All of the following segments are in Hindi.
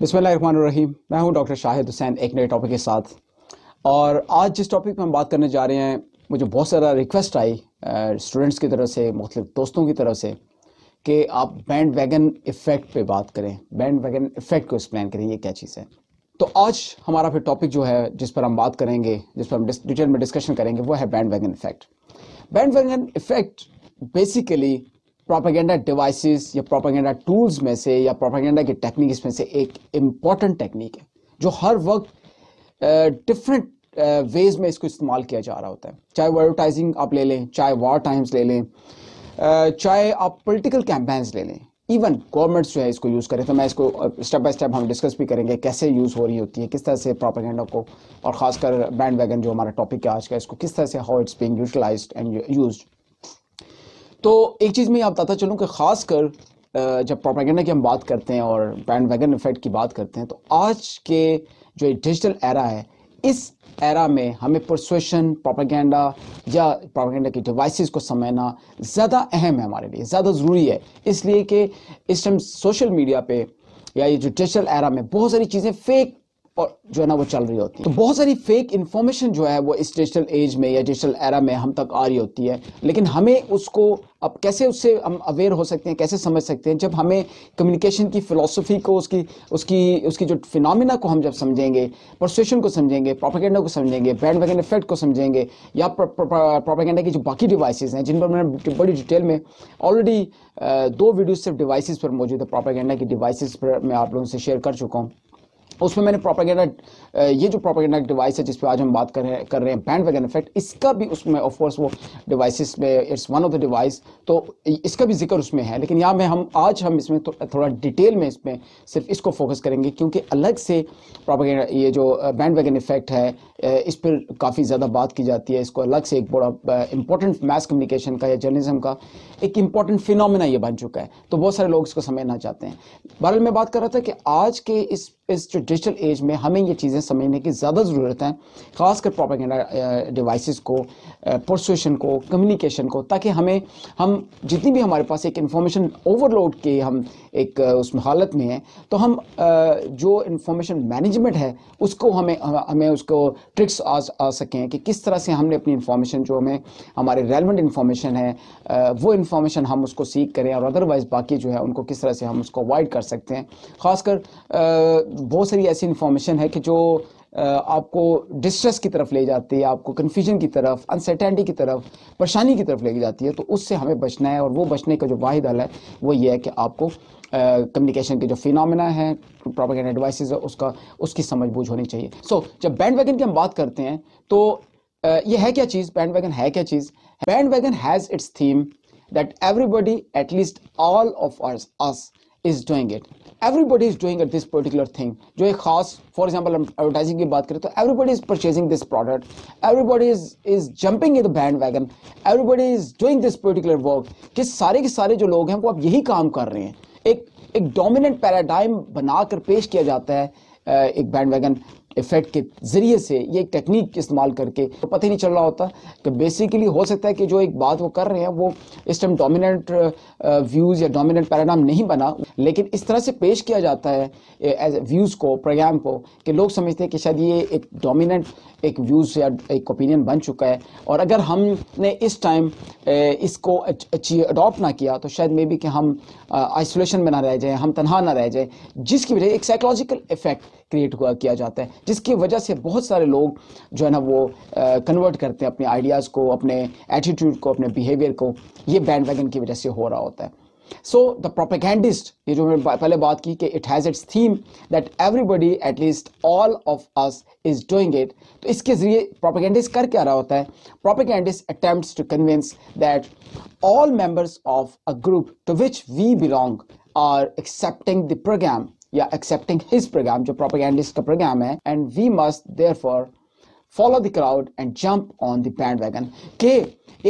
बिसमीम मैं हूं डॉक्टर शाहिद हुसैन एक नए टॉपिक के साथ और आज जिस टॉपिक पर हम बात करने जा रहे हैं मुझे बहुत सारा रिक्वेस्ट आई स्टूडेंट्स की तरफ से मुख्तु मतलब दोस्तों की तरफ से कि आप बैंड वैगन इफ़ेक्ट पे बात करें बैंड वैगन इफ़ेक्ट को एक्सप्लेन करें ये क्या चीज़ है तो आज हमारा फिर टॉपिक जो है जिस पर हम बात करेंगे जिस पर हम डिटेल में डिस्कशन करेंगे वो है bandwagon effect bandwagon effect basically propaganda devices या प्रोपागेंडा टूल्स में से या प्रोपागेंडा की टेक्निक इसमें से एक इम्पॉर्टेंट टेक्निक है जो हर वक्त डिफरेंट वेज में इसको इस्तेमाल किया जा रहा होता है चाहे एडवर्टाइजिंग आप ले लें चाहे वार टाइम्स ले लें चाहे आप पोलिटिकल कैंपेन्स ले लें इवन गवर्नमेंट्स जो है इसको यूज़ करें तो मैं इसको स्टेप बाय स्टेप हम डिस्कस भी करेंगे कैसे यूज़ हो रही होती है किस तरह से प्रोपागेंडा को और ख़ासकर बैंड वैगन जो हमारा टॉपिक है आज का इसको किस तरह से how it's being utilized and used तो एक चीज़ मैं आप बताता चलूँ कि खासकर जब प्रोपागेंडा की हम बात करते हैं और बैंड वैगन इफेक्ट की बात करते हैं तो आज के जो डिजिटल एरा है इस एरा में हमें परसुएशन प्रोपागेंडा या प्रोपागेंडा की डिवाइसेस को समझना ज़्यादा अहम है हमारे लिए ज़्यादा ज़रूरी है इसलिए कि इस टाइम सोशल मीडिया पे या ये जो डिजिटल एरा में बहुत सारी चीज़ें फेक और जो है ना वो चल रही होती है तो बहुत सारी फेक इन्फॉर्मेशन जो है वो इस डिजिटल एज में या डिजिटल एरा में हम तक आ रही होती है लेकिन हमें उसको अब कैसे उससे हम अवेयर हो सकते हैं कैसे समझ सकते हैं जब हमें कम्युनिकेशन की फिलोसफी को उसकी उसकी उसकी जो फिनमिना को हम जब समझेंगे परसुएशन को समझेंगे प्रोपागेंडा को समझेंगे बैंड वैगन इफेक्ट को समझेंगे या प्रोपागेंडा की जो बाकी डिवाइस हैं जिन पर मैंने बड़ी डिटेल में ऑलरेडी दो वीडियो सिर्फ डिवाइस पर मौजूद है प्रोपागेंडा की डिवाइस पर मैं आप लोगों से शेयर कर चुका हूँ उसमें मैंने प्रोपागेंडा ये जो प्रोपागेंडा डिवाइस है जिस पर आज हम बात कर रहे कर रहे हैं बैंड वैगन इफेक्ट इसका भी उसमें ऑफकोर्स वो डिवाइसिस में it's one of the device तो इसका भी जिक्र उसमें है लेकिन यहाँ में हम आज हम इसमें थो, थोड़ा डिटेल में इसमें सिर्फ इसको फोकस करेंगे क्योंकि अलग से प्रोपागेंडा ये जो बैंड वैगन इफेक्ट है इस पर काफ़ी ज़्यादा बात की जाती है इसको अलग से एक बड़ा इंपॉर्टेंट मैस कम्युनिकेशन का या जर्नलिज्म का एक इंपॉर्टेंट फिनोमिना ये बन चुका है तो बहुत सारे लोग इसको समझना चाहते हैं बहरल मैं बात कर रहा था कि आज के इस इस डिजिटल एज में हमें ये चीज़ें समझने की ज़्यादा ज़रूरत है ख़ासकर प्रोपागेंडा डिवाइसेस को प्रोसेशन को कम्युनिकेशन को ताकि हमें हम जितनी भी हमारे पास एक इन्फॉर्मेशन ओवरलोड के हम एक उस हालत में हैं तो हम जो इन्फॉर्मेशन मैनेजमेंट है उसको हमें हमें उसको ट्रिक्स आ, आ सकें कि किस तरह से हमने अपनी इन्फॉर्मेशन जो हमें हमारे रेलिवेंट इन्फॉर्मेशन है वो इन्फॉर्मेशन हम उसको सीख करें और अदरवाइज़ बाकी जो है उनको किस तरह से हम उसको अवॉइड कर सकते हैं ख़ासकर बहुत सारी ऐसी इन्फॉर्मेशन है कि जो आपको डिस्ट्रेस की तरफ ले जाती है आपको कन्फ्यूजन की तरफ अनसर्टेनिटी की तरफ परेशानी की तरफ ले जाती है तो उससे हमें बचना है और वो बचने का जो वाहिद हल है वो ये है कि आपको कम्युनिकेशन के जो फिनमिना है प्रोपागेंड एडवाइस है उसका उसकी समझ बूझ होनी चाहिए सो so, जब बैंड वैगन की हम बात करते हैं तो ये है क्या चीज़ बैंड वैगन है क्या चीज़ bandwagon has its theme that everybody at least all of us is doing it everybody is doing this particular thing जो एक खास फॉर एग्जाम्पल हम एडवर्टाइजिंग की बात करें तो everybody is purchasing this product everybody is is jumping in the bandwagon everybody is doing this particular work कि सारे के सारे जो लोग हैं वो अब यही काम कर रहे हैं एक एक डोमिनेंट पैराडाइम बनाकर पेश किया जाता है एक बैंड वैगन इफ़ेक्ट के ज़रिए से ये एक टेक्निक इस्तेमाल करके तो पता ही नहीं चल रहा होता कि बेसिकली हो सकता है कि जो एक बात वो कर रहे हैं वो इस टाइम डोमिनेंट व्यूज़ या डोमिनेंट पैराडाम नहीं बना लेकिन इस तरह से पेश किया जाता है एज व्यूज़ को प्रोग्राम को कि लोग समझते हैं कि शायद ये एक डोमिनेंट एक व्यूज़ या एक ओपिनियन बन चुका है और अगर हमने इस टाइम इसको अडॉप्ट ना किया तो शायद मे बी कि हम आइसोलेशन में ना रह जाएँ हम तनहा ना रह जाएँ जिसकी वजह एक साइकोलॉजिकल इफेक्ट क्रिएट हुआ किया जाता है जिसकी वजह से बहुत सारे लोग जो है ना वो कन्वर्ट करते हैं अपने आइडियाज़ को अपने एटीट्यूड को अपने बिहेवियर को ये बैंड वैगन की वजह से हो रहा होता है सो द प्रोपेगेंडिस्ट ये जो मैंने पहले बात की कि it has its theme that everybody at least all of us is doing it तो इसके जरिए प्रोपेगेंडिस्ट कर क्या रहा होता है propagandist attempt to convince that all members of a group to which we belong are accepting the program या एक्सेप्टिंग हिज प्रोग्राम जो प्रोपेगेंडिस्ट का प्रोग्राम है and we must therefore follow the crowd and jump on the bandwagon के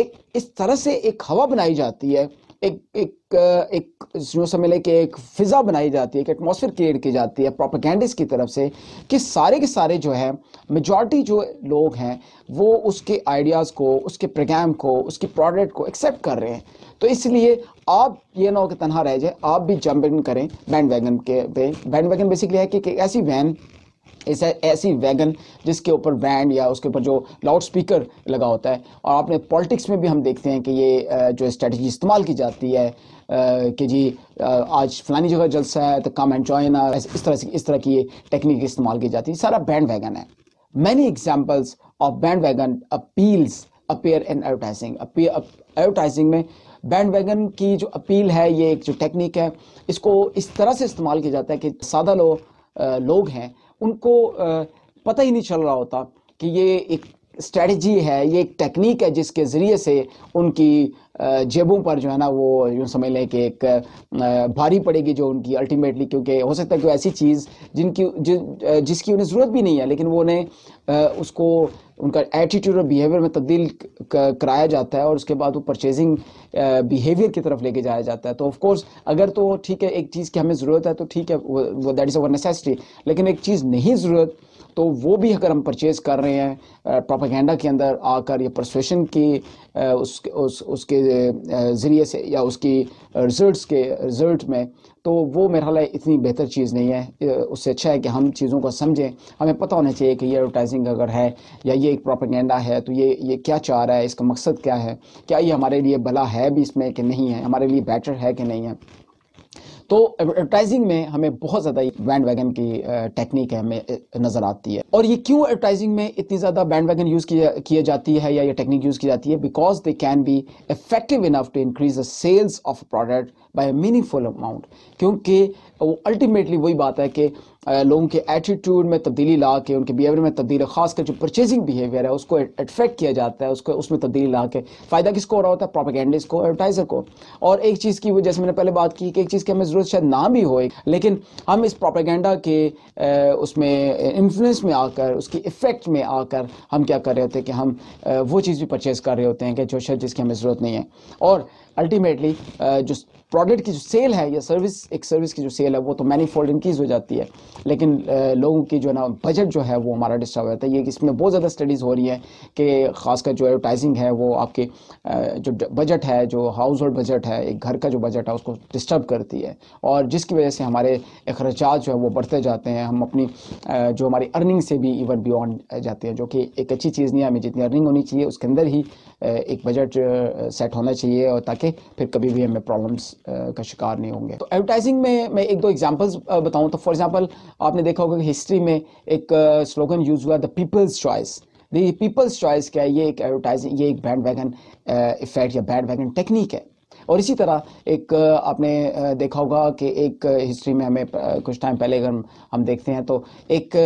एक इस तरह से एक हवा बनाई जाती है एक एक एक जो समझ कि एक फिज़ा बनाई जाती है एक एटमोसफियर क्रिएट की जाती है प्रोपागेंडिस्ट की तरफ से कि सारे के सारे जो है मेजॉरिटी जो लोग हैं वो उसके आइडियाज़ को उसके प्रोग्राम को उसके प्रोडक्ट को एक्सेप्ट कर रहे हैं तो इसलिए आप ये ना हो कि तनहा रह जाए आप भी जंप इन करें बैंड वैगन के पे बैंड वैगन बेसिकली है कि, ऐसी वैन ऐसा ऐसी वैगन जिसके ऊपर बैंड या उसके ऊपर जो लाउड स्पीकर लगा होता है और आपने पॉलिटिक्स में भी हम देखते हैं कि ये जो स्ट्रेटजी इस्तेमाल की जाती है कि जी आज फलानी जगह जलसा है तो कम एंड जॉइन इस तरह से इस तरह की ये टेक्निक इस्तेमाल की जाती है सारा बैंड वैगन है many examples of bandwagon appeals appear in advertising advertising में बैंड वैगन की जो अपील है ये एक जो टेक्निक है इसको इस तरह से इस्तेमाल किया जाता है कि सादा लो, लोग हैं उनको पता ही नहीं चल रहा होता कि ये एक स्ट्रेटजी है ये एक टेक्निक है जिसके ज़रिए से उनकी जेबों पर जो है ना वो यूँ समझ लें कि एक भारी पड़ेगी जो उनकी अल्टीमेटली क्योंकि हो सकता है कि ऐसी चीज़ जिनकी जि, जिसकी उन्हें ज़रूरत भी नहीं है लेकिन वो उन्हें उसको उनका एटीट्यूड और बिहेवियर में तब्दील कराया जाता है और उसके बाद वो परचेजिंग बिहेवियर की तरफ लेके जाया जाता है तो ऑफकोर्स अगर तो ठीक है एक चीज़ की हमें ज़रूरत है तो ठीक है वो दैट इज़ अवर नेसेसिटी लेकिन एक चीज़ नहीं ज़रूरत तो वो भी अगर हम परचेज कर रहे हैं प्रोपागेंडा के अंदर आकर या प्रसवेशन की उस, उस उसके ज़रिए से या उसकी रिजल्ट्स के रिज़ल्ट में तो वो मेरा ख्याल है इतनी बेहतर चीज़ नहीं है उससे अच्छा है कि हम चीज़ों को समझें हमें पता होना चाहिए कि ये एडवर्टाइजिंग अगर है या ये एक प्रोपागेंडा है तो ये ये क्या चाह रहा है इसका मकसद क्या है क्या ये हमारे लिए भला है भी इसमें कि नहीं है हमारे लिए बेटर है कि नहीं है तो एडवर्टाइजिंग में हमें बहुत ज़्यादा बैंड वैगन की टेक्निक हमें नज़र आती है और ये क्यों एडवर्टाइजिंग में इतनी ज़्यादा बैंड वैगन यूज़ किया जाती है या ये टेक्निक यूज़ की जाती है because they can be effective enough to increase the sales of product by meaningful amount क्योंकि वो अल्टीमेटली वही बात है कि लोगों के एटीट्यूड में तब्दीली ला के उनके बिहेवियर में तब्दील खासकर जो परचेजिंग बिहेवियर है उसको अट्रैक्ट किया जाता है उसको उसमें तब्दीली ला के फ़ायदा किसको हो रहा होता है प्रोपागेंडिस्ट को एडवर्टाइजर को और एक चीज़ की वो जैसे मैंने पहले बात की कि एक चीज़ की हमें ज़रूरत शायद ना भी हो लेकिन हम इस प्रोपागेंडा के उसमें इन्फ्लुएंस में आकर उसकी इफ़ेक्ट में आकर हम क्या कर रहे होते हैं कि हम वो चीज़ भी परचेज़ कर रहे होते हैं कि जो शायद जिसकी हमें ज़रूरत नहीं है और अल्टीमेटली uh, जो प्रोडक्ट की जो सेल है या सर्विस एक सर्विस की जो सेल है वो तो मैनी फोल्ड इंक्रीज़ हो जाती है लेकिन uh, लोगों की जो है ना बजट जो है वो हमारा डिस्टर्ब रहता है ये इसमें बहुत ज़्यादा स्टडीज़ हो रही है कि खासकर जो एडवर्टाइजिंग है वो आपके uh, जो बजट है जो हाउस होल्ड बजट है एक घर का जो बजट है उसको डिस्टर्ब करती है और जिसकी वजह से हमारे अखराज जो है वो बढ़ते जाते हैं हम अपनी जो हमारी अर्निंग से भी इवन बियॉन्ड जाते हैं जो कि एक अच्छी चीज़ नहीं है हमें जितनी अर्निंग होनी चाहिए उसके अंदर ही एक बजट सेट होना चाहिए और ताकि जाएंगे फिर कभी भी हमें प्रॉब्लम्स का शिकार नहीं होंगे तो एडवर्टाइजिंग में मैं एक दो एग्जांपल्स बताऊं तो फॉर एग्जांपल आपने देखा होगा कि हिस्ट्री में एक स्लोगन यूज़ हुआ the people's choice the people's choice क्या है ये एक एडवर्टाइजिंग ये एक बैंड वैगन इफेक्ट या बैंड वैगन टेक्निक है और इसी तरह एक आपने देखा होगा कि एक हिस्ट्री में हमें कुछ टाइम पहले अगर हम देखते हैं तो एक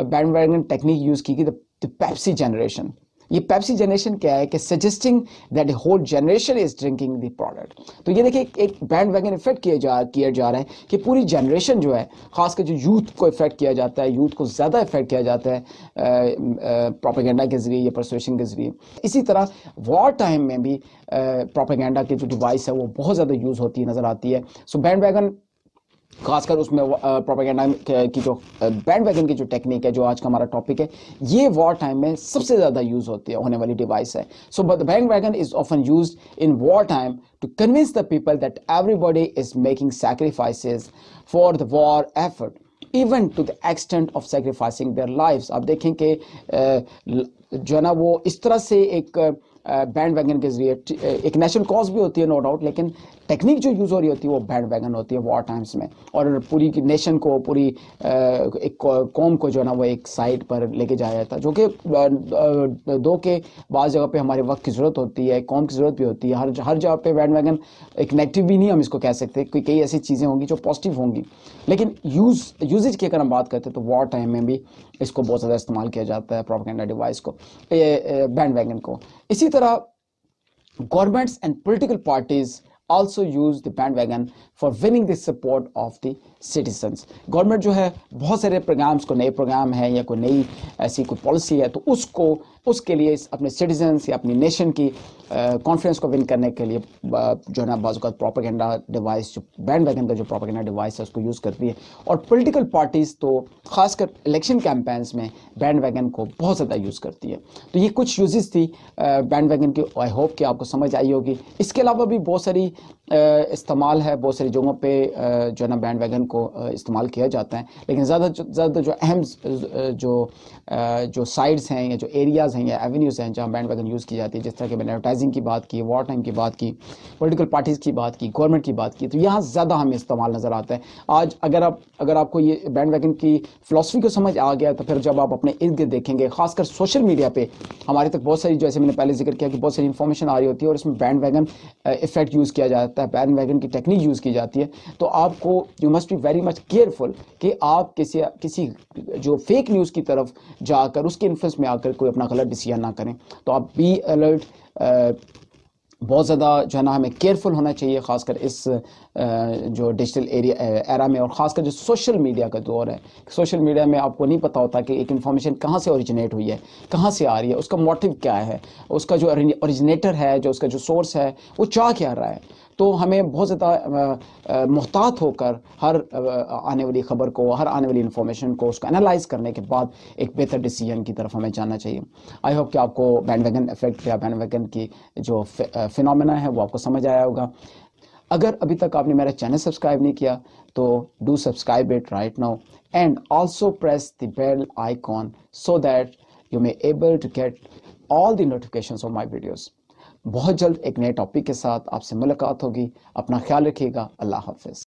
बैंड वैगन टेक्निक यूज़ की गई द पेप्सी जनरेशन ये पेप्सी जनरेशन क्या है कि suggesting that whole generation is drinking the product तो ये देखिए एक बैंड वैगन इफेक्ट किया जा किया जा रहा है कि पूरी जनरेशन जो है खासकर जो यूथ को इफेक्ट किया जाता है यूथ को ज़्यादा इफेक्ट किया जाता है प्रोपागेंडा के ज़रिए या परसुएशन के ज़रिए इसी तरह वॉर टाइम में भी प्रोपेगेंडा के जो डिवाइस है वो बहुत ज़्यादा यूज़ होती है नज़र आती है सो बैंड वैगन खासकर उसमें प्रोपागेंडा की जो बैंड वैगन की जो टेक्निक है जो आज का हमारा टॉपिक है ये वॉर टाइम में सबसे ज़्यादा यूज होती है होने वाली डिवाइस है so but bandwagon is often use in war time to convince the people that everybody is making sacrifices for the war effort even to the extent of sacrificing their life आप देखें कि जो है ना वो इस तरह से एक बैंड वैगन के जरिए एक नेशनल कॉज भी होती है नो डाउट लेकिन टेक्निक जो यूज़ हो रही होती है वो बैंड वैगन होती है वॉर टाइम्स में और पूरी नेशन को पूरी एक कौम को जो है ना वो एक साइड पर लेके जाया जाता है जो कि दो के बाद जगह पे हमारे वक्त की ज़रूरत होती है कौम की ज़रूरत भी होती है हर हर जगह पे बैंड वैगन एक नेगेटिव भी नहीं हम इसको कह सकते कोई कई ऐसी चीज़ें होंगी जो पॉजिटिव होंगी लेकिन यूज़ यूजेज की अगर हम बात करते हैं तो वॉर टाइम में भी इसको बहुत ज़्यादा इस्तेमाल किया जाता है प्रोपगेंडा डिवाइस को बैंड वैगन को इसी तरह governments and political parties also use the bandwagon for winning the support of the citizens government जो है बहुत सारे प्रोग्राम्स को नए प्रोग्राम है या कोई नई ऐसी कोई पॉलिसी है तो उसको उसके लिए इस अपने सिटीजन्स या अपनी नेशन की कॉन्फिडेंस को विन करने के लिए जो है ना बाजू का प्रोपागेंडा डिवाइस जो बैंड वैगन का जो प्रोपागेंडा डिवाइस है उसको यूज़ करती है और पोलिटिकल पार्टीज़ तो खासकर इलेक्शन कैंपेन्स में बैंड वैगन को बहुत ज़्यादा यूज़ करती है तो ये कुछ यूजेस थी बैंड वैगन की आई होप कि आपको समझ आई होगी इसके अलावा भी बहुत सारी इस्तेमाल है बहुत सारी जगहों पे जो है ना बैंड वैगन को इस्तेमाल किया जाता है लेकिन ज़्यादा ज़्यादा जो अहम जो जो साइड्स हैं या जो एरियाज़ हैं या एवेन्यूज़ हैं जहाँ बैंड वैगन यूज़ की जाती है जिस तरह की मैंने एडवर्टाइजिंग की बात की वॉर टाइम की बात की पोलिटिकल पार्टीज़ की बात की गवर्नमेंट की बात की तो यहाँ ज़्यादा हमें इस्तेमाल नज़र आता है आज अगर आप अगर आपको ये बैंड वैगन की फ़िलासफ़ी को समझ आ गया तो फिर जब आप अपने इर्द गिर्द देखेंगे खासकर सोशल मीडिया पर हमारे तक बहुत सारी जैसे मैंने पहले जिक्र किया कि बहुत सारी इन्फॉर्मेशन आ रही होती है और इसमें बैंड वैगन इफेक्ट यूज़ किया जाता है सकता है पैन वैगन की टेक्निक यूज़ की जाती है तो आपको you must be very much careful कि आप किसी किसी जो फेक न्यूज़ की तरफ जाकर उसके इन्फ्लुएंस में आकर कोई अपना गलत डिसीजन ना करें तो आप बी अलर्ट बहुत ज़्यादा जो है ना हमें केयरफुल होना चाहिए खासकर इस जो डिजिटल एरिया एरा में और ख़ासकर जो सोशल मीडिया का दौर है सोशल मीडिया में आपको नहीं पता होता कि एक इन्फॉर्मेशन कहाँ से ओरिजिनेट हुई है कहाँ से आ रही है उसका मोटिव क्या है उसका जो ओरिजिनेटर है जो उसका जो सोर्स है वो चाह क्या रहा है तो हमें बहुत ज़्यादा मोहतात होकर हर आने वाली ख़बर को हर आने वाली इन्फॉर्मेशन को उसको एनालाइज करने के बाद एक बेहतर डिसीजन की तरफ हमें जाना चाहिए आई होप कि आपको बैंड वैगन इफेक्ट या बैंड वैगन की जो फिनमिना है वो आपको समझ आया होगा अगर अभी तक आपने मेरा चैनल सब्सक्राइब नहीं किया तो do subscribe it right now and also press the bell icon so that you may able to get all the notification of my videos बहुत जल्द एक नए टॉपिक के साथ आपसे मुलाकात होगी अपना ख्याल रखिएगा अल्लाह हाफिज़